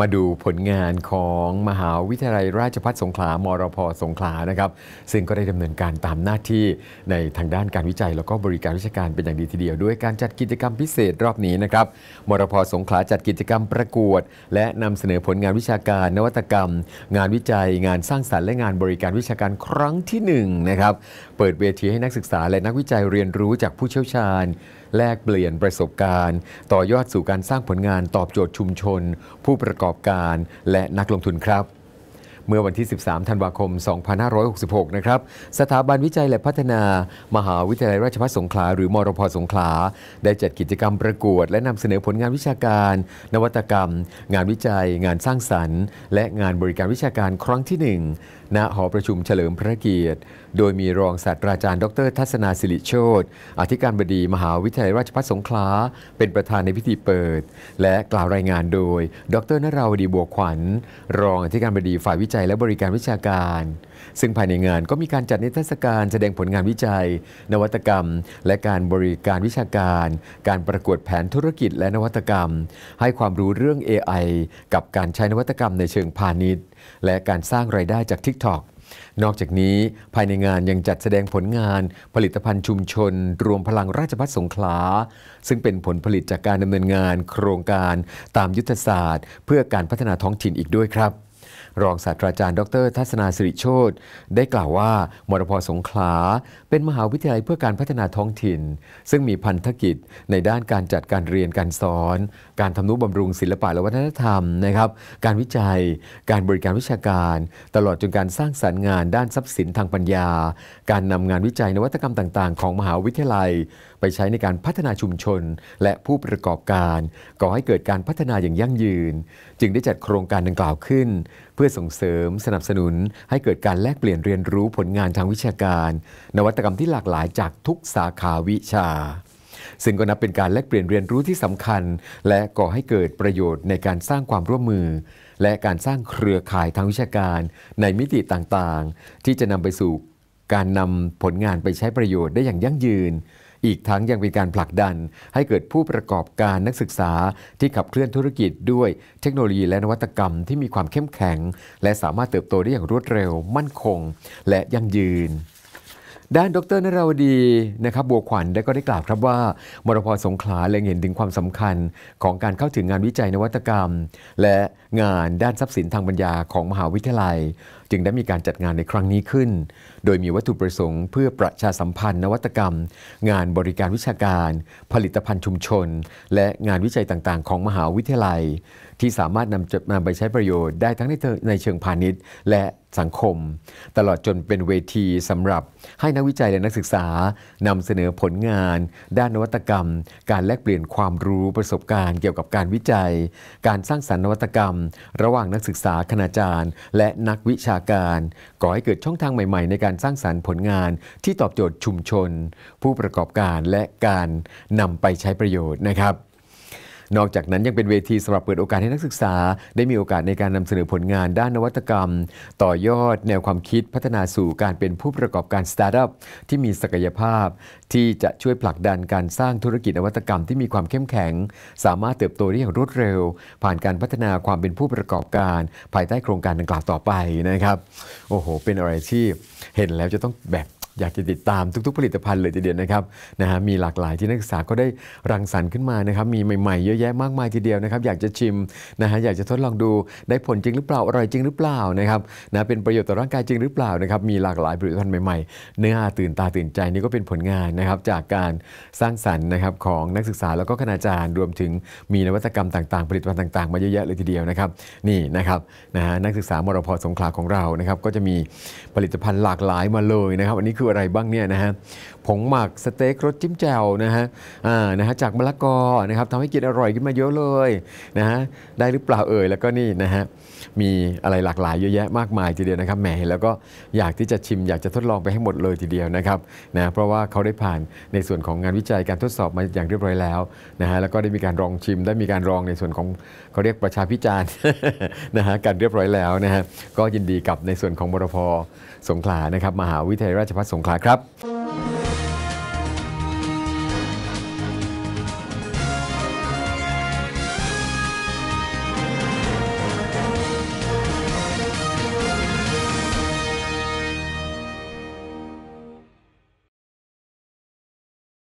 มาดูผลงานของมหาวิทยาลัยราชภัฏสงขลา มรพสงขลานะครับ ซึ่งก็ได้ดำเนินการตามหน้าที่ในทางด้านการวิจัย แล้วก็บริการวิชาการเป็นอย่างดีทีเดียว ด้วยการจัดกิจกรรมพิเศษรอบนี้นะครับ มรพสงขลาจัดกิจกรรมประกวด และนำเสนอผลงานวิชาการ นวัตกรรม งานวิจัย งานสร้างสรรค์และงานบริการวิชาการครั้งที่1นะครับ เปิดเวทีให้นักศึกษาและนักวิจัยเรียนรู้จากผู้เชี่ยวชาญแลกเปลี่ยนประสบการณ์ต่อยอดสู่การสร้างผลงานตอบโจทย์ชุมชนผู้ประกอบการและนักลงทุนครับเมื่อวันที่ 13 ธันวาคม 2566 นะครับ สถาบันวิจัยและพัฒนามหาวิทยาลัยราชภัฏสงขลา หรือ มรพสงขลา ได้จัดกิจกรรมประกวด และนำเสนอผลงานวิชาการ นวัตกรรม งานวิจัย งานสร้างสรรค์ และงานบริการวิชาการ ครั้งที่ 1 ณหอประชุมเฉลิมพระเกียรติ โดยมีรองศาสตราจารย์ ดรทัศนาสิริโชตอธิการบดีมหาวิทยาลัยราชภัฏสงขลา เป็นประธานในพิธีเปิด และกล่าวรายงานโดย ดรนราวดีบัวขวัญ รองอธิการบดีฝ่ายวิจัยัยและบริการวิชาการ ซึ่งภายในงานก็มีการจัดนิทรรศการ แสดงผลงานวิจัย นวัตกรรม และการบริการวิชาการ การประกวดแผนธุรกิจและนวัตกรรม ให้ความรู้เรื่อง AI กับการใช้นวัตกรรมในเชิงพาณิชย์ และการสร้างไรายได้จาก TikTok นอกจากนี้ ภายในงานยังจัดแสดงผลงานผลิตภัณฑ์ชุมชน รวมพลังราชพัฒสงขลา ซึ่งเป็นผลผลิตจากการดำเนินงาน โครงการตามยุทธศาสตร์ เพื่อการพัฒนาท้องถิ่นอีกด้วยครับรองศาสตราจารย์ดรทัศนาสิริโชตได้กล่าวว่ามรพสงขลา เป็นมหาวิทยาลัยเพื่อการพัฒนาท้องถิ่น ซึ่งมีพันธกิจในด้านการจัดการเรียนการสอน การทำนุบำรุงศิลปะและวัฒนธรรมนะครับ การวิจัย การบริการวิชาการ ตลอดจนการสร้างสรรค์งานด้านทรัพย์สินทางปัญญา การนำงานวิจัยนวัตกรรมต่างๆของมหาวิทยาลัย ไปใช้ในการพัฒนาชุมชนและผู้ประกอบการก่อให้เกิดการพัฒนาอย่างยั่งยืน จึงได้จัดโครงการดังกล่าวขึ้นเพื่ออส่งเสริมสนับสนุนให้เกิดการแลกเปลี่ยนเรียนรู้ผลงานทางวิชาการ นวัตกรรมที่หลากหลายจากทุกสาขาวิชา ซึ่งก็นับเป็นการแลกเปลี่ยนเรียนรู้ที่สำคัญ และก่อให้เกิดประโยชน์ในการสร้างความร่วมมือ และการสร้างเครือข่ายทางวิชาการ ในมิติต่างๆ ที่จะนำไปสู่การนำผลงานไปใช้ประโยชน์ได้อย่างยั่งยืนอีกทั้งยังเป็นการผลักดันให้เกิดผู้ประกอบการนักศึกษาที่ขับเคลื่อนธุรกิจด้วยเทคโนโลยีและนวัตกรรมที่มีความเข้มแข็ง และสามารถเติบโตได้อย่างรวดเร็ว มั่นคงและยั่งยืนด้านดรนราวดีนะครับบัวขวัญได้ก็ได้กล่าวครับว่า มรพสงขลาเล็งเห็นถึงความสำคัญของการเข้าถึงงานวิจัยนวัตกรรม และงานด้านทรัพย์สินทางปัญญาของมหาวิทยาลัย จึงได้มีการจัดงานในครั้งนี้ขึ้น โดยมีวัตถุประสงค์เพื่อประชาสัมพันธ์นวัตกรรม งานบริการวิชาการ ผลิตภัณฑ์ชุมชน และงานวิจัยต่างๆ ของมหาวิทยาลัย ที่สามารถนำนำไปใช้ประโยชน์ได้ทั้งในในเชิงพาณิชย์ และสังคม ตลอดจนเป็นเวทีสำหรับให้นักวิจัยและนักศึกษานำเสนอผลงาน ด้านนวัตกรรม การแลกเปลี่ยนความรู้ประสบการณ์ เกี่ยวกับการวิจัย การสร้างสรรค์นวัตกรรมระหว่างนักศึกษาคณาจารย์และนักวิชาการ ก่อให้เกิดช่องทางใหม่ ๆ ในการสร้างสรรค์ผลงาน ที่ตอบโจทย์ชุมชน ผู้ประกอบการและการนำไปใช้ประโยชน์นะครับนอกจากนั้น ยังเป็นเวทีสำหรับเปิดโอกาสให้นักศึกษา ได้มีโอกาสในการนำเสนอผลงานด้านนวัตกรรม ต่อยอดแนวความคิดพัฒนาสู่การเป็นผู้ประกอบการสตาร์ทอัพที่มีศักยภาพ ที่จะช่วยผลักดันการสร้างธุรกิจนวัตกรรมที่มีความเข้มแข็ง สามารถเติบโตได้อย่างรวดเร็ว ผ่านการพัฒนาความเป็นผู้ประกอบการ ภายใต้โครงการดังกล่าวต่อไปนะครับโอ้โหเป็นอะไรที่เห็นแล้วจะต้องแบบอยากจะติดตามทุก ๆผลิตภัณฑ์เลยทีเดียวนะครับนะฮะมีหลากหลายที่นักศึกษาก็ได้รังสรรค์ขึ้นมานะครับมีใหม่ๆเยอะแยะมากมายทีเดียวนะครับอยากจะชิมนะฮะอยากจะทดลองดูได้ผลจริงหรือเปล่า อร่อยจริงหรือเปล่านะครับนะเป็นประโยชน์ต่อร่างกายจริงหรือเปล่านะครับ มีหลากหลายผลิตภัณฑ์ใหม่ๆ เนื้อตื่นตาตื่นใจนี่ก็เป็นผลงานนะครับจากการสร้างสรรค์นะครับของนักศึกษาแล้วก็คณาจารย์รวมถึงมีนวัตกรรมต่างๆผลิตภัณฑ์ต่างๆมาเยอะแยะเลยทีเดียวนะครับนี่นะครับนะฮะนักศึกษามรพสงขลาของเรานะครับก็จะมีผลิตภัณฑ์หลากหลายมาเลยนะครับอันนี้คืออะไรบ้างเนี่ยนะฮะผงหมักสเต็กรสจิ้มแจ่วนะฮะอ่านะฮะจากมะละกอนะครับทำให้กินอร่อยขึ้นมาเยอะเลยนะฮะได้หรือเปล่าเอ่ยแล้วก็นี่นะฮะมีอะไรหลากหลายเยอะแยะมากมายทีเดียวนะครับแหมแล้วก็อยากที่จะชิมอยากจะทดลองไปให้หมดเลยทีเดียวนะครับนะเพราะว่าเขาได้ผ่านในส่วนของงานวิจัยการทดสอบมาอย่างเรียบร้อยแล้วนะฮะแล้วก็ได้มีการรองชิมได้มีการรองในส่วนของเขาเรียกประชาพิจารณ์นะฮะการเรียบร้อยแล้วนะฮะก็ยินดีกับในส่วนของมรพสงขลานะครับมหาวิทยาลัยราชภัฏสงขลาครับ